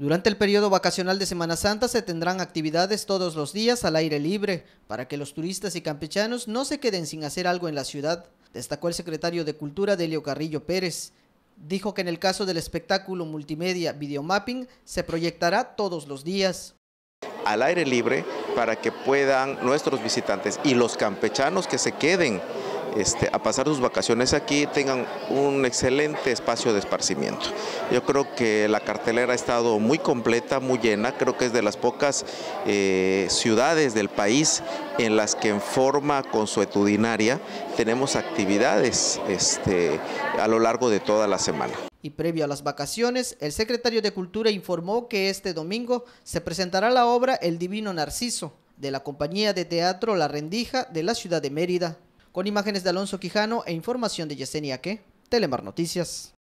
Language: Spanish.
Durante el periodo vacacional de Semana Santa se tendrán actividades todos los días al aire libre para que los turistas y campechanos no se queden sin hacer algo en la ciudad, destacó el secretario de Cultura Delio Carrillo Pérez. Dijo que en el caso del espectáculo multimedia Videomapping se proyectará todos los días al aire libre para que puedan nuestros visitantes y los campechanos que se queden este, a pasar sus vacaciones aquí tengan un excelente espacio de esparcimiento. Yo creo que la cartelera ha estado muy completa, muy llena, creo que es de las pocas eh, ciudades del país en las que en forma consuetudinaria tenemos actividades este, a lo largo de toda la semana. Y previo a las vacaciones, el secretario de Cultura informó que este domingo se presentará la obra El Divino Narciso de la compañía de teatro La Rendija de la ciudad de Mérida. Con imágenes de Alonso Quijano e información de Yesenia Que, Telemar Noticias.